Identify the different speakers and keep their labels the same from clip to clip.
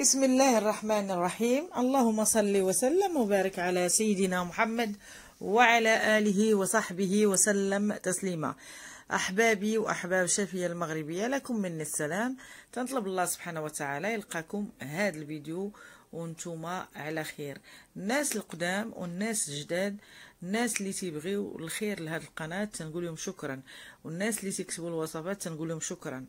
Speaker 1: بسم الله الرحمن الرحيم اللهم صل وسلم وبارك على سيدنا محمد وعلى آله وصحبه وسلم تسليما أحبابي وأحباب شافية المغربية لكم من السلام تنطلب الله سبحانه وتعالى يلقاكم هذا الفيديو وانتم على خير الناس القدام والناس الجداد الناس اللي تيبغيو الخير لهذه القناة تنقول لهم شكرا والناس اللي تكتبوا الوصفات تنقول لهم شكرا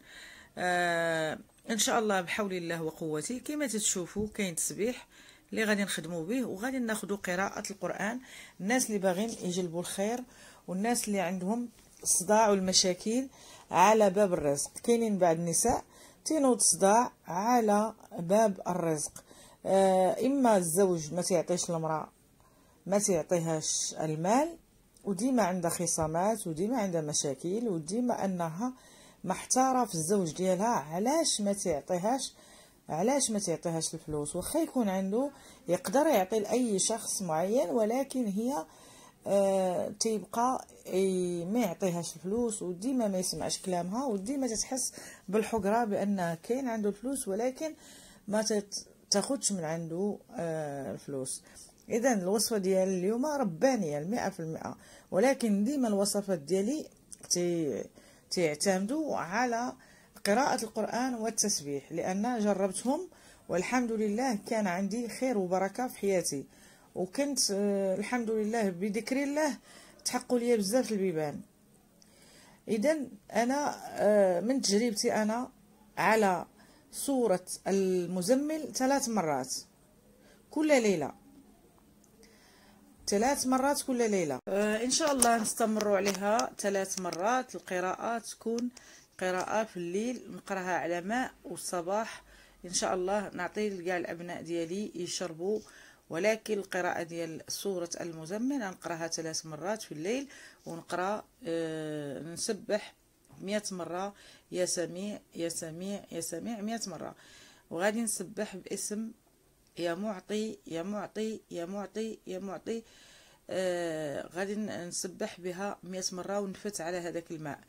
Speaker 1: آه ان شاء الله بحول الله وقوتي كما تتشوفوا كاين تسبيح اللي غادي نخدموا به وغادي ناخذوا قراءه القران الناس اللي باغين يجلبوا الخير والناس اللي عندهم الصداع والمشاكل على باب الرزق كاينين بعض النساء تينوض صداع على باب الرزق آه اما الزوج ما تيعطيش المراه ما تيعطيهاش المال وديما عندها خصامات وديما عندها مشاكل وديما انها آه ما احترف الزوج ديالها علاش ما تعطيهاش علاش ما تعطيهاش الفلوس واخا يكون عنده يقدر يعطي لاي شخص معين ولكن هي آه تيبقى ما يعطيهاش الفلوس وديما ما يسمعش كلامها وديما تتحس بالحقره بان كاين عنده الفلوس ولكن ما تاخدش من عنده آه الفلوس اذا الوصفه ديال اليوم ربانيه المئة في المئة ولكن ديما الوصفات ديالي تي تعتمدوا على قراءة القرآن والتسبيح لأن جربتهم والحمد لله كان عندي خير وبركة في حياتي وكنت آه، الحمد لله بذكر الله تحقوا لي بزاف البيبان إذا أنا آه، من تجربتي أنا على سورة المزمل ثلاث مرات كل ليلة ثلاث مرات كل ليله آه ان شاء الله نستمروا عليها ثلاث مرات القراءه تكون قراءه في الليل نقراها على ماء والصباح ان شاء الله نعطي لكاع الابناء ديالي يشربوا ولكن القراءة ديال سورة المزمل نقراها ثلاث مرات في الليل ونقرا آه نسبح مئة مرة يا سميع يا سميع يا سميع مئة مرة وغادي نسبح باسم يا معطي يا معطي يا معطي يا معطي آه غادي نسبح بها مئة مرة ونفت على هذاك الماء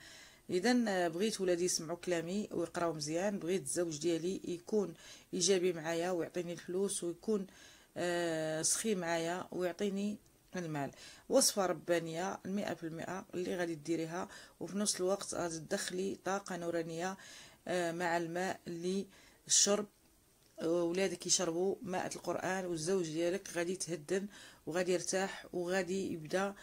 Speaker 1: اذا آه، بغيت ولادي يسمعوا كلامي ويقراو مزيان بغيت الزوج ديالي يكون ايجابي معايا ويعطيني الفلوس ويكون آه سخي معايا ويعطيني المال وصفة ربانية المئة في المئة اللي غادي ديريها وفي نفس الوقت غادي تدخلي طاقة نورانية آه مع الماء الشرب ولادك يشربوا ماء القران والزوج ديالك غادي يتهدن وغادي يرتاح وغادي يبدا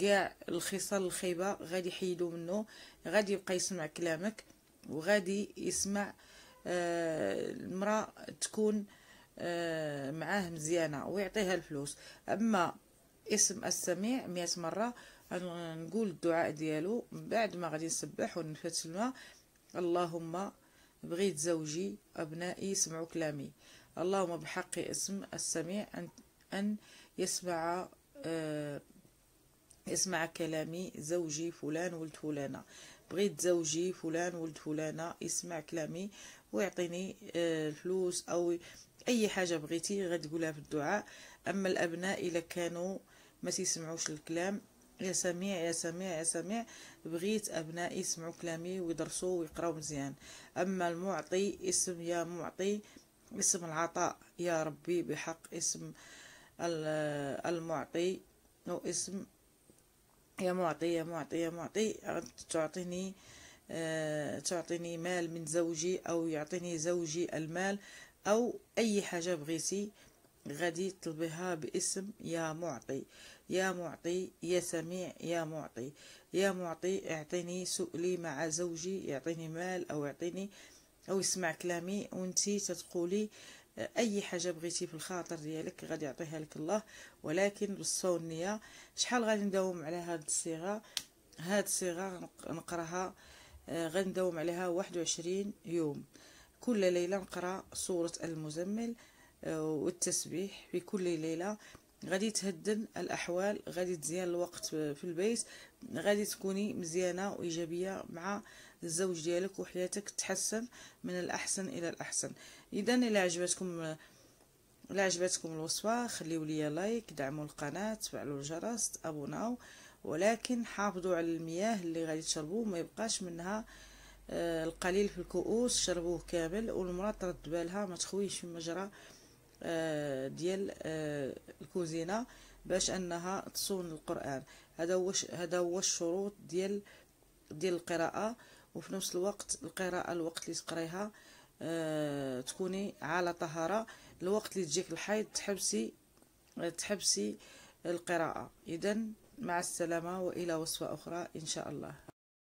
Speaker 1: كاع الخصال الخيبه غادي يحيدوا منه غادي يبقى يسمع كلامك وغادي يسمع آه المراه تكون آه معاه مزيانه ويعطيها الفلوس اما اسم السميع مئة مره نقول الدعاء ديالو بعد ما غادي نسبح ونفات الماء اللهم بغيت زوجي أبنائي يسمعوا كلامي اللهم بحق اسم السميع أن, أن يسمع آه يسمع كلامي زوجي فلان ولد فلانة بغيت زوجي فلان ولد فلانة يسمع كلامي ويعطيني آه الفلوس أو أي حاجة بغيتي غتقولها في الدعاء أما الأبناء إلا كانوا ما تيسمعوش الكلام يا سميع يا سميع يا سميع بغيت أبنائي يسمعوا كلامي ويدرسوا ويقراو مزيان أما المعطي اسم يا معطي اسم العطاء يا ربي بحق اسم المعطي أو اسم يا معطي يا معطي يا معطي تعطيني أه تعطيني مال من زوجي أو يعطيني زوجي المال أو أي حاجة بغيتي غادي تطلبيها باسم يا معطي يا معطي يا سميع يا معطي يا معطي اعطيني سؤلي مع زوجي يعطيني مال او يعطيني او يسمع كلامي وانتي تتقولي آه، اي حاجه بغيتي في الخاطر ديالك غادي يعطيها لك الله ولكن بالصون النيه شحال غادي نداوم على هذه الصيغه هذه الصيغه نقراها آه، غنداوم عليها 21 يوم كل ليله نقرا سوره المزمل والتسبيح في كل ليلة غادي تهدن الأحوال غادي تزيان الوقت في البيت غادي تكوني مزيانة وإيجابية مع الزوج ديالك وحياتك تحسن من الأحسن إلى الأحسن إذا إلا عجبتكم إلا عجبتكم الوصفة خليو لي لايك دعموا القناة تفعلوا الجرس تابوناو ولكن حافظوا على المياه اللي غادي تشربوه ما يبقاش منها آه، القليل في الكؤوس شربوه كامل والمرأة ترد بالها ما تخويش في مجرى آه، ديال آه، الكوزينه باش انها تصون القران هذا هو هذا هو الشروط ديال ديال القراءه وفي نفس الوقت القراءه الوقت اللي تقريها آه، تكوني على طهاره الوقت اللي تجيك الحيض تحبسي تحبسي القراءه اذا مع السلامه والى وصفه اخرى ان شاء الله